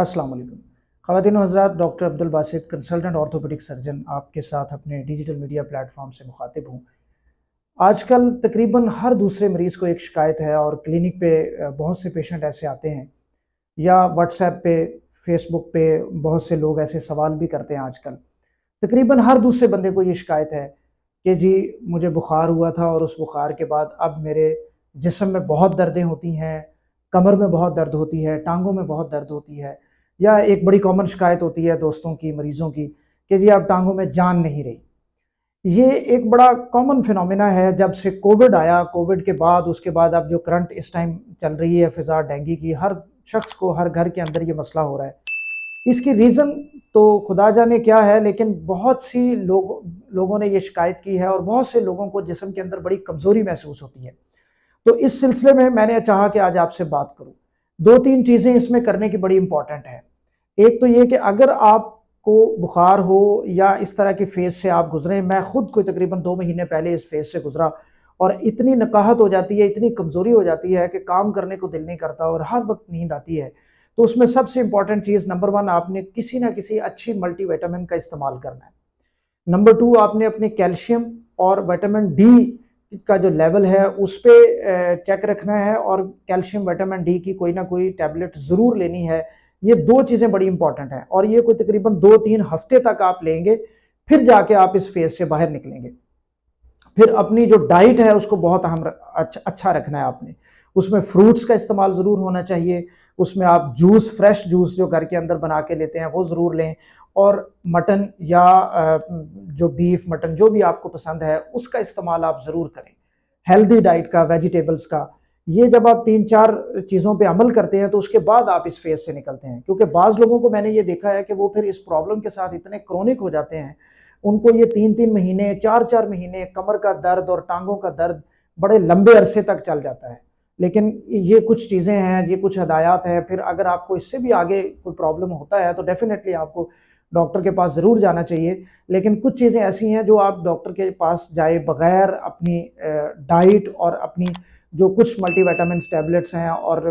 अस्सलाम वालेकुम खातिन हजरात doctor Abdul Basit consultant orthopaedic surgeon आपके साथ अपने डिजिटल मीडिया प्लेटफॉर्म से मुखातिब हूँ आजकल तकरीबन हर दूसरे मरीज़ को एक शिकायत है और क्लिनिक पे बहुत से पेशेंट ऐसे आते हैं या व्हाट्सएप पे फेसबुक पे बहुत से लोग ऐसे सवाल भी करते हैं आजकल तकरीबन हर दूसरे बंदे को ये शिकायत है कि जी मुझे बुखार हुआ था और उस बुखार के बाद अब मेरे जिसम में बहुत दर्दें होती हैं कमर में बहुत दर्द होती है टांगों में बहुत दर्द होती है या एक बड़ी कॉमन शिकायत होती है दोस्तों की मरीजों की कि जी आप टांगों में जान नहीं रही ये एक बड़ा कॉमन फिनोमेना है जब से कोविड आया कोविड के बाद उसके बाद अब जो करंट इस टाइम चल रही है फिजा डेंगी की हर शख्स को हर घर के अंदर ये मसला हो रहा है इसकी रीज़न तो खुदा जाने क्या है लेकिन बहुत सी लोग लोगों ने ये शिकायत की है और बहुत से लोगों को जिसम के अंदर बड़ी कमज़ोरी महसूस होती है तो इस सिलसिले में मैंने चाहा कि आज आपसे बात करूँ दो तीन चीज़ें इसमें करने की बड़ी इंपॉर्टेंट है एक तो ये कि अगर आपको बुखार हो या इस तरह की फेज़ से आप गुजरें मैं ख़ुद कोई तकरीबन दो महीने पहले इस फेज़ से गुजरा और इतनी नकाहत हो जाती है इतनी कमज़ोरी हो जाती है कि काम करने को दिल नहीं करता और हर वक्त नींद आती है तो उसमें सबसे इंपॉर्टेंट चीज़ नंबर वन आपने किसी ना किसी अच्छी मल्टीविटामिन का इस्तेमाल करना है नंबर टू आपने अपने कैल्शियम और विटामिन डी का जो लेवल है उस पर चेक रखना है और कैल्शियम विटामिन डी की कोई ना कोई टैबलेट ज़रूर लेनी है ये दो चीज़ें बड़ी इंपॉर्टेंट है और ये कोई तकरीबन दो तीन हफ्ते तक आप लेंगे फिर जाके आप इस फेज से बाहर निकलेंगे फिर अपनी जो डाइट है उसको बहुत अहम अच्छा रखना है आपने उसमें फ्रूट्स का इस्तेमाल ज़रूर होना चाहिए उसमें आप जूस फ्रेश जूस जो घर के अंदर बना के लेते हैं वो ज़रूर लें और मटन या जो बीफ मटन जो भी आपको पसंद है उसका इस्तेमाल आप ज़रूर करें हेल्दी डाइट का वेजिटेबल्स का ये जब आप तीन चार चीज़ों पे अमल करते हैं तो उसके बाद आप इस फेज से निकलते हैं क्योंकि बाज़ लोगों को मैंने ये देखा है कि वो फिर इस प्रॉब्लम के साथ इतने क्रोनिक हो जाते हैं उनको ये तीन तीन महीने चार चार महीने कमर का दर्द और टांगों का दर्द बड़े लंबे अरसे तक चल जाता है लेकिन ये कुछ चीज़ें हैं ये कुछ हदायात हैं फिर अगर आपको इससे भी आगे कोई प्रॉब्लम होता है तो डेफ़िनेटली आपको डॉक्टर के पास ज़रूर जाना चाहिए लेकिन कुछ चीज़ें ऐसी हैं जो आप डॉक्टर के पास जाए बगैर अपनी डाइट और अपनी जो कुछ मल्टीविटामिन टैबलेट्स हैं और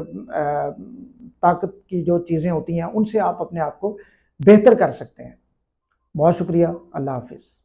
ताकत की जो चीज़ें होती हैं उनसे आप अपने आप को बेहतर कर सकते हैं बहुत शुक्रिया अल्लाह हाफिज़